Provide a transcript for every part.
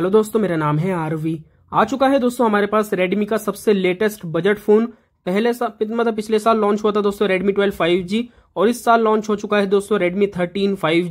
hello दोस्तों मेरा नाम है आरवी आ चुका है दोस्तों हमारे पास रेडमी का सबसे लेटेस्ट बजट फोन पहले सा, मतलब पिछले साल लॉन्च हुआ था दोस्तों रेडमी ट्वेल्व फाइव और इस साल लॉन्च हो चुका है दोस्तों रेडमी थर्टीन फाइव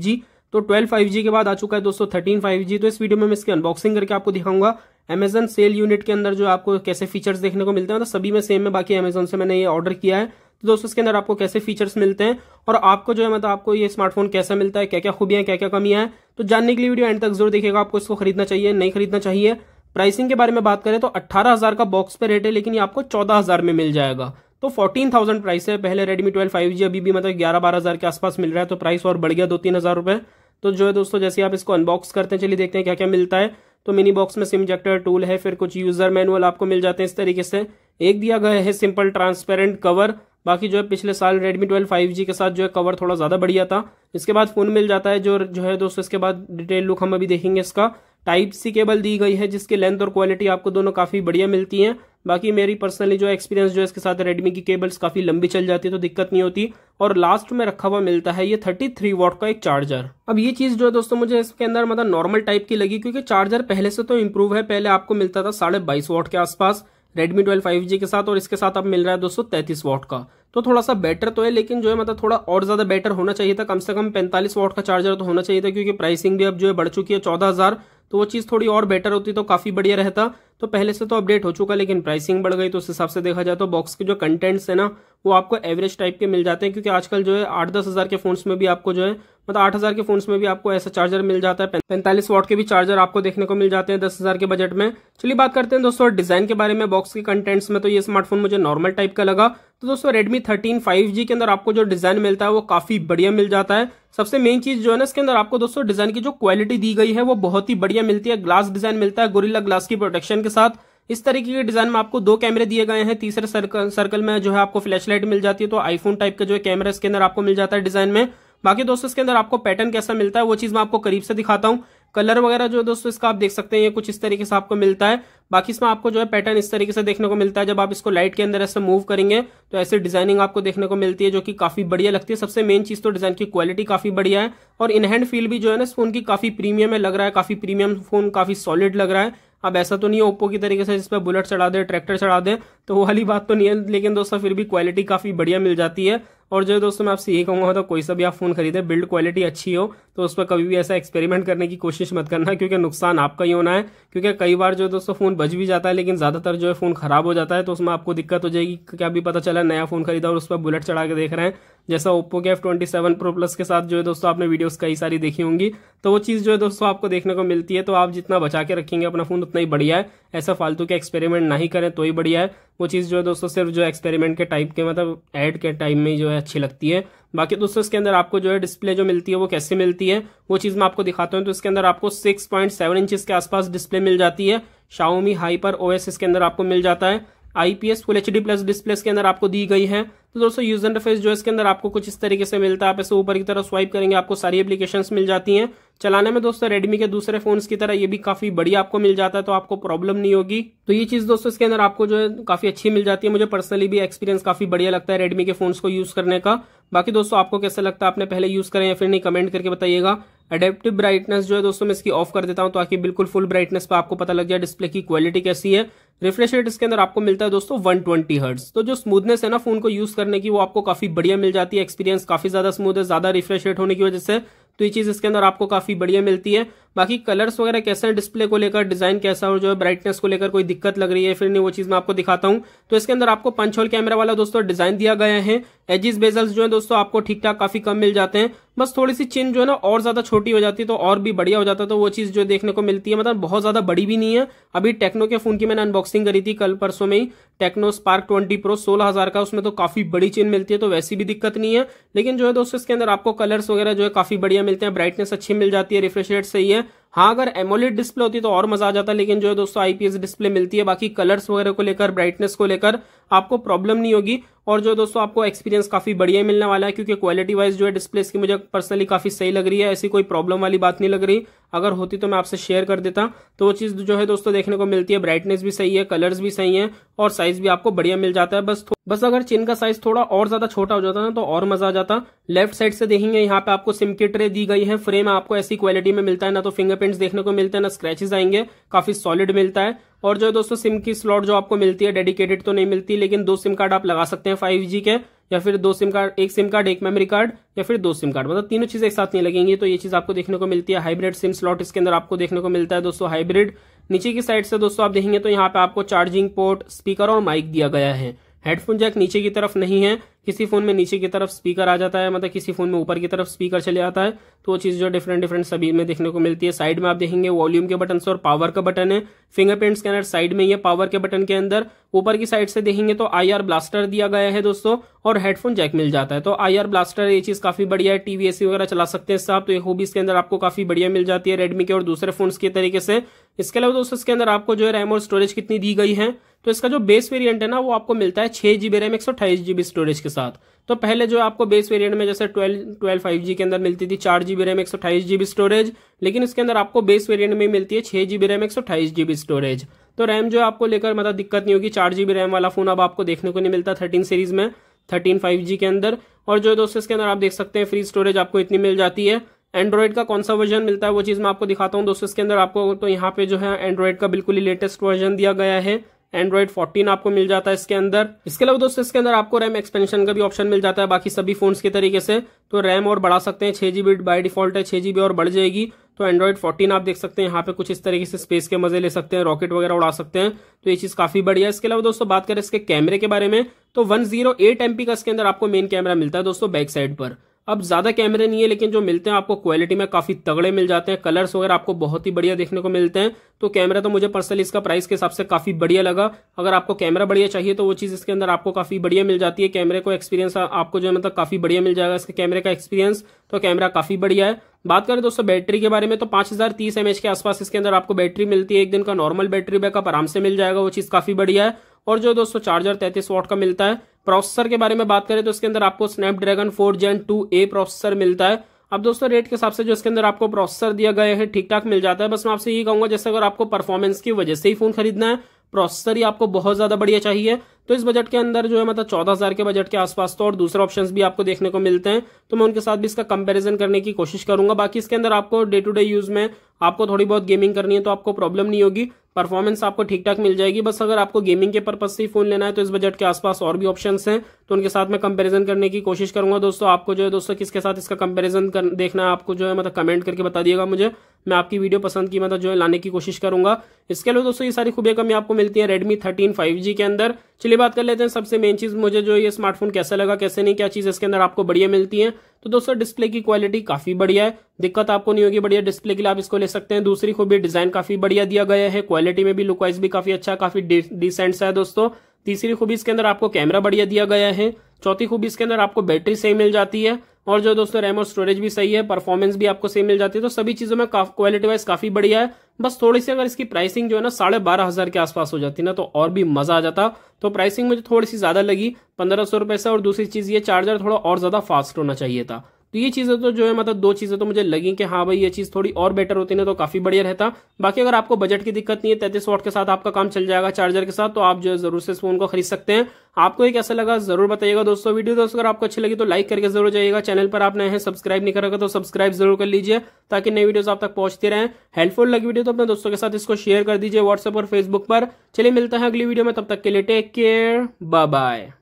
तो ट्वेल्व फाइव के बाद आ चुका है दोस्तों थर्टीन फाइव तो इस वीडियो में मैं इसकी अनबॉक्सिंग करके आपको दिखाऊंगा अमेजन सेल यूनिट के अंदर जो आपको कैसे फीचर्स देखने को मिलते हैं तो सभी में सेम है बाकी अमेजन से मैंने ये ऑर्डर किया है तो दोस्तों इसके अंदर आपको कैसे फीचर्स मिलते हैं और आपको जो है मतलब आपको ये स्मार्टफोन कैसा मिलता है क्या क्या खूबियां क्या क्या कमियां हैं तो जानने के लिए वीडियो एंड तक जरूर देखिएगा आपको इसको खरीदना चाहिए नहीं खरीदना चाहिए प्राइसिंग के बारे में बात करें तो अट्ठारह हजार का बॉक्स पे रेट है लेकिन ये आपको चौदह हजार में मिल जाएगा तो फोर्टीन थाउजेंड प्राइस है पहले रेडमी ट्वेल्व फाइव जी अभी भी मतलब ग्यारह बारह हजार के आसपास मिल रहा है तो प्राइस और बढ़ गया दो तीन हजार रुपए तो जो है दोस्तों जैसे आप इसको अनबॉक्स करते हैं चलिए देखते हैं क्या क्या मिलता है तो मिनी बॉक्स में सिम जेक्टर टूल है फिर कुछ यूजर मैनुअल आपको मिल जाते हैं इस तरीके से एक दिया गया है सिंपल ट्रांसपेरेंट कवर बाकी जो है पिछले साल Redmi 12 5G के साथ जो है कवर थोड़ा ज़्यादा बढ़िया था इसके बाद फ़ोन मिल जाता है जो जो है दोस्तों इसके बाद डिटेल लुक हम अभी देखेंगे इसका टाइप सी केबल दी गई है जिसकी लेंथ और क्वालिटी आपको दोनों काफ़ी बढ़िया मिलती है बाकी मेरी पर्सनली जो एक्सपीरियंस जो है इसके साथ रेडमी की केबल्स काफ़ी लंबी चल जाती है तो दिक्कत नहीं होती और लास्ट में रखा हुआ मिलता है ये 33 वॉट का एक चार्जर अब ये चीज़ जो है दोस्तों मुझे इसके अंदर मतलब नॉर्मल टाइप की लगी क्योंकि चार्जर पहले से तो इम्प्रूव है पहले आपको मिलता था साढ़े बाईस वॉट के आसपास रेडमी ट्वेल्व फाइव जी के साथ और इसके साथ अब मिल रहा है दोस्तों तैतीस वॉट का तो थोड़ा सा बेटर तो है लेकिन जो है मतलब थोड़ा और ज़्यादा बेटर होना चाहिए था कम से कम पैंतालीस वॉट का चार्जर तो होना चाहिए था क्योंकि प्राइसिंग भी अब जो है बढ़ चुकी है चौदह हज़ार तो वो चीज़ थोड़ी और बेटर होती तो काफ़ी बढ़िया रहता तो पहले से तो अपडेट हो चुका लेकिन प्राइसिंग बढ़ गई तो उस हिसाब से देखा जाए तो बॉक्स के जो कंटेंट्स है ना वो आपको एवरेज टाइप के मिल जाते हैं क्योंकि आजकल जो है आठ दस हज़ार के फोन्स में भी आपको जो है मतलब आठ हज़ार के फोन्स में भी आपको ऐसा चार्जर मिल जाता है पैंतालीस वॉट के भी चार्जर आपको देखने को मिल जाते हैं दस हज़ार के बजट में चलिए बात करते हैं दोस्तों डिज़ाइन के बारे में बॉक्स के कंटेंट्स में तो ये स्मार्टफोन मुझे नॉर्मल टाइप का लगा तो दोस्तों रेडमी थर्टीन फाइव के अंदर आपको जो डिज़ाइन मिलता है वो काफ़ी बढ़िया मिल जाता है सबसे मेन चीज़ जो है ना इसके अंदर आपको दोस्तों डिज़ाइन की जो क्वालिटी दी गई है वो बहुत ही बढ़िया मिलती है ग्लास डिज़ाइन मिलता है गोरिल्ला ग्लास की प्रोटेक्शन के के साथ इस तरीके के डिजाइन में आपको दो कैमरे दिए गए हैं तीसरे सर्कल सर्कल में जो है आपको फ्लैशलाइट मिल जाती है तो आईफोन टाइप का जो है कैमरा इसके अंदर आपको मिल जाता है डिजाइन में बाकी दोस्तों इसके अंदर आपको पैटर्न कैसा मिलता है वो चीज मैं आपको करीब से दिखाता हूँ कलर वगैरह जो दोस्तों इसका आप देख सकते हैं ये कुछ इस तरीके से आपको मिलता है बाकी इसमें आपको जो है पैटर्न इस तरीके से देखने को मिलता है जब आप इसको लाइट के अंदर ऐसे मूव करेंगे तो ऐसे डिजाइनिंग आपको देखने को मिलती है जो कि काफी बढ़िया लगती है सबसे मेन चीज तो डिजाइन की क्वालिटी काफी बढ़िया है और इनहैंड फील भी जो है ना इस फोन की काफी प्रीमियम है लग रहा है काफी प्रीमियम फोन काफी सॉलिड लग रहा है अब ऐसा तो नहीं है ओप्पो की तरीके से जिस पर बुलेट चढ़ा दे ट्रैक्टर चढ़ा दे तो वो वाली बात तो नहीं है लेकिन दोस्तों फिर भी क्वालिटी काफ़ी बढ़िया मिल जाती है और जो दोस्तों मैं आपसे ये कहूंगा तो कोई सा भी आप फ़ोन खरीदे बिल्ड क्वालिटी अच्छी हो तो उस पर कभी भी ऐसा एक्सपेरिमेंट करने की कोशिश मत करना क्योंकि नुकसान आपका ही होना है क्योंकि कई बार जो दोस्तों फ़ोन बच भी जाता है लेकिन ज़्यादातर जो है फ़ोन ख़राब हो जाता है तो उसमें आपको दिक्कत हो जाएगी क्या भी पता चला नया फ़ोन खरीदा और उस पर बुलेट चढ़ा के देख रहे हैं जैसा ओप्पो के F twenty seven pro plus के साथ जो है दोस्तों आपने वीडियोस कई सारी देखी होंगी तो वो चीज़ जो है दोस्तों आपको देखने को मिलती है तो आप जितना बचा के रखेंगे अपना फ़ोन उतना ही बढ़िया है ऐसा फालतू के एक्सपेरिमेंट ना ही करें तो ही बढ़िया है वो चीज़ जो है दोस्तों सिर्फ जो एक्सपेरिमेंट के टाइप के मतलब ऐड के टाइम में जो है अच्छी लगती है बाकी दोस्तों इसके अंदर आपको जो है डिस्प्ले जो मिलती है वो कैसे मिलती है वो चीज़ मैं आपको दिखाता हूँ तो इसके अंदर आपको सिक्स पॉइंट सेवन इंचज के आसपास डिस्प्ले मिल जाती है शाओमी हाइपर एस इसके अंदर आपको मिल जाता है IPS full D plus display के अंदर आपको दी गई है तो दोस्तों यूजर इंटरफेस जो है इसके अंदर आपको कुछ इस तरीके से मिलता है आप इसे ऊपर की तरफ स्वाइप करेंगे आपको सारी एप्लीकेशन मिल जाती हैं चलाने में दोस्तों रेडमी के दूसरे फोन की तरह ये भी काफी बढ़िया आपको मिल जाता है तो आपको प्रॉब्लम नहीं होगी तो ये चीज दोस्तों इसके अंदर आपको जो है काफी अच्छी मिल जाती है मुझे पर्सनली भी एक्सपीरियंस काफी बढ़िया लगता है रेडमी के फोन को यूज करने का बाकी दोस्तों आपको कैसा लगता है आपने पहले यूज करें या फिर नहीं कमेंट करके बताइएगा अडेप्टिव ब्राइटनेस जो है दोस्तों मैं इसकी ऑफ कर देता हूं ताकि बिल्कुल फुल ब्राइटनेस पे आपको पता लग जाए डिस्प्ले की क्वालिटी कैसी है रिफ्रेश रेट इसके अंदर आपको मिलता है दोस्तों 120 ट्वेंटी तो जो स्मूथनेस है ना फोन को यूज करने की वो आपको काफी बढ़िया मिल जाती है एक्सपीरियंस काफी ज्यादा स्मूथ है ज्यादा रिफ्रेश रेट होने की वजह से तो ये चीज़ इसके अंदर आपको काफ़ी बढ़िया मिलती है बाकी कलर्स वगैरह कैसे हैं डिस्प्ले को लेकर डिज़ाइन कैसा और जो है ब्राइटनेस को लेकर कोई दिक्कत लग रही है फिर नहीं वो चीज़ मैं आपको दिखाता हूं तो इसके अंदर आपको पंच होल कैमरा वाला दोस्तों डिज़ाइन दिया गया है एजिस बेजल्स जो है दोस्तों आपको ठीक ठाक काफ़ी कम मिल जाते हैं बस थोड़ी सी चिन जो है ना और ज़्यादा छोटी हो जाती है तो और भी बढ़िया हो जाता है तो वो चीज़ जो देखने को मिलती है मतलब बहुत ज़्यादा बड़ी भी नहीं है अभी टेक्नो के फ़ोन की मैंने अनबॉक्सिंग करी थी कल परसों में ही टेक्नो स्पार्क ट्वेंटी प्रो सोलह हज़ार का उसमें तो काफ़ी बड़ी चिन मिलती है तो वैसी भी दिक्कत नहीं है लेकिन जो है दोस्तों इसके अंदर आपको कलर्स वगैरह जो है काफ़ी बढ़िया मिलते हैं ब्राइटनेस अच्छी मिल जाती है रिफ्रेश रेट सही है हाँ अगर एमोलेड डिस्प्ले होती तो और मजा आ जाता लेकिन जो है दोस्तों आईपीएस डिस्प्ले मिलती है बाकी कलर्स वगैरह को लेकर ब्राइटनेस को लेकर आपको प्रॉब्लम नहीं होगी और जो दोस्तों आपको एक्सपीरियंस काफी बढ़िया मिलने वाला है क्योंकि क्वालिटी वाइज जो है डिस्प्ले इसकी मुझे पर्सनली काफी सही लग रही है ऐसी कोई प्रॉब्लम वाली बात नहीं लग रही अगर होती तो मैं आपसे शेयर कर देता तो वो चीज जो है दोस्तों देखने को मिलती है ब्राइटनेस भी सही है कलर्स भी सही है और साइज भी आपको बढ़िया मिल जाता है बस बस अगर चिन का साइज थोड़ा और ज्यादा छोटा हो जाता ना तो और मजा आ जाता लेफ्ट साइड से देखेंगे यहाँ पे आपको सिम की ट्रे दी गई है फ्रेम आपको ऐसी क्वालिटी में मिलता है ना तो फिंगर फिंगरप्रिंट्स देखने को मिलते हैं ना स्क्रैचेस आएंगे काफी सॉलिड मिलता है और जो है दोस्तों सिम की स्लॉट जो आपको मिलती है डेडिकेटेड तो नहीं मिलती लेकिन दो सिम कार्ड आप लगा सकते हैं फाइव के या फिर दो सिम कार्ड एक सिम कार्ड एक मेमोरी कार्ड या फिर दो सिम कार्ड मतलब तीनों चीजें एक साथ नहीं लगेंगी तो ये चीज आपको देखने को मिलती है हाइब्रिड सिम स्लॉट इसके अंदर आपको देखने को मिलता है दोस्तों हाइब्रिड नीचे की साइड से दोस्तों आप देखेंगे तो यहाँ पे आपको चार्जिंग पोर्ट स्पीकर और माइक दिया गया है हेडफोन जैक नीचे की तरफ नहीं है किसी फोन में नीचे की तरफ स्पीकर आ जाता है मतलब किसी फोन में ऊपर की तरफ स्पीकर चले जाता है तो वो चीज़ जो डिफरेंट डिफरेंट सभी में देखने को मिलती है साइड में आप देखेंगे वॉल्यूम के बटन और पावर का बटन है फिंगरप्रिंट स्कैनर साइड में ये पावर के बटन के अंदर ऊपर की साइड से देखेंगे तो आई ब्लास्टर दिया गया है दोस्तों और हेडफोन जैक मिल जाता है तो आई ब्लास्टर ये चीज़ काफ़ी बढ़िया है टीवी एसी वगैरह चला सकते हैं साहब तो ये होबी इसके अंदर आपको काफ़ी बढ़िया मिल जाती है रेडमी के और दूसरे फोन के तरीके से इसके अलावा दोस्तों इसके अंदर आपको जो है रैम और स्टोरेज कितनी दी गई है तो इसका जो बेस वेरियंट है ना वो आपको मिलता है छह जीबी रैम एक सौ अट्ठाईस जीबी स्टोरेज के साथ साथ तो पहले जो आपको बेस वेरिएंट में जैसे 12 ट्वेल्व फाइव के अंदर मिलती थी चार जीबी रैम एक सौ जीबी स्टोरेज लेकिन इसके अंदर आपको बेस वेरिएंट में मिलती है छह जीबी रैम एक सौ जीबी स्टोरेज तो रैम जो आपको लेकर मतलब दिक्कत नहीं होगी चार जीबी रैम वाला फोन अब आपको देखने को नहीं मिलता थर्टीन सीरीज में थर्टीन फाइव के अंदर और जो दोस्तों इसके अंदर आप देख सकते हैं फ्री स्टोरेज आपको इतनी मिल जाती है एंड्रॉइड का कौन सा वर्जन मिलता है वो चीज़ मैं आपको दिखाता हूँ दोस्तों इसके अंदर आपको तो यहाँ पे जो है एंड्रॉइड का बिल्कुल ही लेटेस्ट वर्जन दिया गया है एंड्रॉइड 14 आपको मिल जाता है इसके अंदर इसके अलावा दोस्तों इसके अंदर आपको रैम एक्सपेंशन का भी ऑप्शन मिल जाता है बाकी सभी फोन के तरीके से तो रैम और बढ़ा सकते हैं छह जीबी बाई डिफॉल्ट है छह जीबी और बढ़ जाएगी तो एंड्रॉइड 14 आप देख सकते हैं यहाँ पे कुछ इस तरीके से स्पेस के मजे ले सकते हैं रॉकेट वगैरह उड़ा सकते हैं तो ये चीज काफी बढ़िया है इसके अलावा दोस्तों बात करें इसके कैमरे के बारे में तो वन जीरो एट एमपी का इसके अंदर आपको मेन कैमरा मिलता है दोस्तों बैक साइड पर अब ज़्यादा कैमरे नहीं है लेकिन जो मिलते हैं आपको क्वालिटी में काफ़ी तगड़े मिल जाते हैं कलर्स वगैरह आपको बहुत ही बढ़िया देखने को मिलते हैं तो कैमरा तो मुझे पर्सनली इसका प्राइस के हिसाब से काफ़ी बढ़िया लगा अगर आपको कैमरा बढ़िया चाहिए तो वो चीज़ इसके अंदर आपको काफ़ी बढ़िया मिल जाती है कैमरे को एक्सपीरियंस आपको जो मतलब काफ़ी बढ़िया मिल जाएगा इसके कैमरे का एक्सपीरियंस तो कैमरा काफ़ी बढ़िया है बात करें दोस्तों बैटरी के बारे में तो पांच हज़ार तीस के आसपास इसके अंदर आपको बैटरी मिलती है एक दिन का नॉर्मल बैटरी बैकअप आराम से मिल जाएगा वो चीज़ काफ़ी बढ़िया है और जो दोस्तों चार्जर तैतीस वॉट का मिलता है प्रोसेसर के बारे में बात करें तो इसके अंदर आपको Snapdragon four gen two A processor मिलता है अब दोस्तों रेट के हिसाब से जो इसके अंदर आपको प्रोसेसर दिया गया है ठीक ठाक मिल जाता है बस मैं आपसे ये कहूंगा जैसे अगर आपको परफॉर्मेंस की वजह से ही फोन खरीदना है प्रोसेसर ही आपको बहुत ज्यादा बढ़िया चाहिए तो इस बजट के अंदर जो है मतलब चौदह हजार के बजट के आसपास तो और दूसरे ऑप्शन भी आपको देखने को मिलते हैं तो मैं उनके साथ भी इसका कंपेरिजन करने की कोशिश करूंगा बाकी इसके अंदर आपको डे टू डे यूज में आपको थोड़ी बहुत गेमिंग करनी है तो आपको प्रॉब्लम नहीं होगी परफॉर्मेंस आपको ठीक ठाक मिल जाएगी बस अगर आपको गेमिंग के पर्पज से ही फोन लेना है तो इस बजट के आसपास और भी ऑप्शन हैं तो उनके साथ मैं कंपेरिजन करने की कोशिश करूंगा दोस्तों आपको जो है दोस्तों किसके साथ इसका कंपेरिजन देखना है आपको जो है मतलब कमेंट करके बता दिएगा मुझे मैं आपकी वीडियो पसंद की मतलब जो है लाने की कोशिश करूंगा इसके अलावा दोस्तों ये सारी खूबियाँ कमी आपको मिलती है रेडमी थर्टीन फाइव के अंदर चलिए बात कर लेते हैं सबसे मेन चीज़ मुझे जो ये स्मार्टफोन कैसे लगा कैसे नहीं क्या चीज़ इसके अंदर आपको बढ़िया मिलती है तो दोस्तों डिस्प्ले की क्वालिटी काफ़ी बढ़िया है दिक्कत आपको नहीं होगी बढ़िया डिस्प्ले के लिए आप इसको ले सकते हैं दूसरी खूबी डिज़ाइन काफ़ी बढ़िया दिया गया है क्वालिटी में भी लुकवाइज भी काफ़ी अच्छा काफ़ी डिसेंट सा है दोस्तों तीसरी खूबी इसके अंदर आपको कैमरा बढ़िया दिया गया है चौथी खूबी इसके अंदर आपको बैटरी सही मिल जाती है और जो दोस्तों रैम और स्टोरेज भी सही है परफॉर्मेंस भी आपको सेम मिल जाती है तो सभी चीजों में क्वालिटी वाइज काफी बढ़िया है बस थोड़ी सी अगर इसकी प्राइसिंग जो है ना साढ़े बारह हजार के आसपास हो जाती ना तो और भी मजा आ जाता तो प्राइसिंग मुझे थोड़ी सी ज्यादा लगी पंद्रह सौ रुपए से और दूसरी चीज ये चार्जर थोड़ा और ज्यादा फास्ट होना चाहिए था तो ये चीज़ें तो जो है मतलब दो चीज़ें तो मुझे लगी कि हाँ भाई ये चीज़ थोड़ी और बेटर होती ना तो काफ़ी बढ़िया रहता बाकी अगर आपको बजट की दिक्कत नहीं है तैतीस वॉट के साथ आपका काम चल जाएगा चार्जर के साथ तो आप जो है ज़रूर से इस फोन को खरीद सकते हैं आपको ये कैसा लगा ज़रूर बताइएगा दोस्तों वीडियो दोस्तों अगर आपको अच्छी लगी तो लाइक करके जरूर जाइएगा चैनल पर आप नए हैं सब्सक्राइब नहीं करेगा तो सब्सक्राइब जरूर कर लीजिए ताकि नई वीडियो आप तक पहुंचते रहे हेल्पफुल लगी वीडियो तो अपने दोस्तों के साथ इसको शेयर कर दीजिए व्हाट्सएप और फेसबुक पर चलिए मिलता है अगली वीडियो में तब तक के लिए टेक केयर बाय बाय